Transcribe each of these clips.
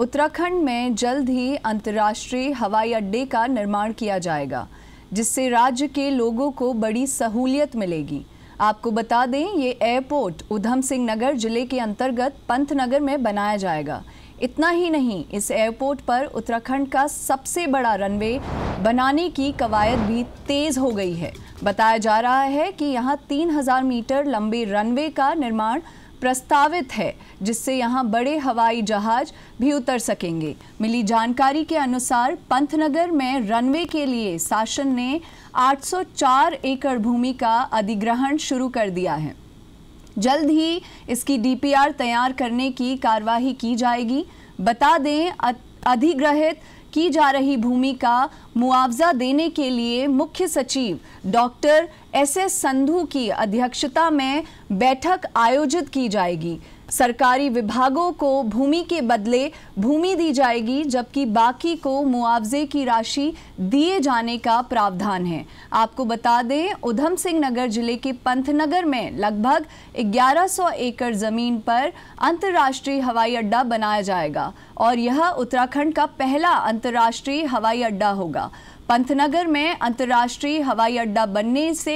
उत्तराखंड में जल्द ही अंतर्राष्ट्रीय हवाई अड्डे का निर्माण किया जाएगा जिससे राज्य के लोगों को बड़ी सहूलियत मिलेगी आपको बता दें ये एयरपोर्ट उधम सिंह नगर जिले के अंतर्गत नगर में बनाया जाएगा इतना ही नहीं इस एयरपोर्ट पर उत्तराखंड का सबसे बड़ा रनवे बनाने की कवायद भी तेज़ हो गई है बताया जा रहा है कि यहाँ 3000 मीटर लंबे रनवे का निर्माण प्रस्तावित है जिससे यहां बड़े हवाई जहाज भी उतर सकेंगे मिली जानकारी के अनुसार पंथनगर में रनवे के लिए शासन ने 804 एकड़ भूमि का अधिग्रहण शुरू कर दिया है जल्द ही इसकी डीपीआर तैयार करने की कार्यवाही की जाएगी बता दें अधिग्रहित की जा रही भूमि का मुआवजा देने के लिए मुख्य सचिव डॉक्टर एस एस संधू की अध्यक्षता में बैठक आयोजित की जाएगी सरकारी विभागों को भूमि के बदले भूमि दी जाएगी जबकि बाकी को मुआवजे की राशि दिए जाने का प्रावधान है आपको बता दें उधम सिंह नगर जिले के पंथनगर में लगभग 1100 एकड़ ज़मीन पर अंतर्राष्ट्रीय हवाई अड्डा बनाया जाएगा और यह उत्तराखंड का पहला अंतर्राष्ट्रीय हवाई अड्डा होगा पंतनगर में अंतर्राष्ट्रीय हवाई अड्डा बनने से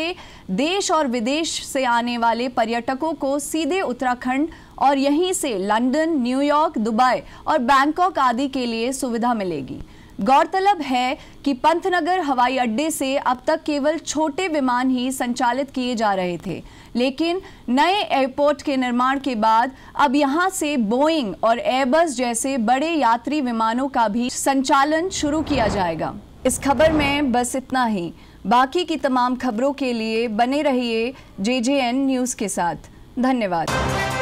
देश और विदेश से आने वाले पर्यटकों को सीधे उत्तराखंड और यहीं से लंदन, न्यूयॉर्क दुबई और बैंकॉक आदि के लिए सुविधा मिलेगी गौरतलब है कि पंतनगर हवाई अड्डे से अब तक केवल छोटे विमान ही संचालित किए जा रहे थे लेकिन नए एयरपोर्ट के निर्माण के बाद अब यहां से बोइंग और एयरबस जैसे बड़े यात्री विमानों का भी संचालन शुरू किया जाएगा इस खबर में बस इतना ही बाकी की तमाम खबरों के लिए बने रहिए जे न्यूज़ के साथ धन्यवाद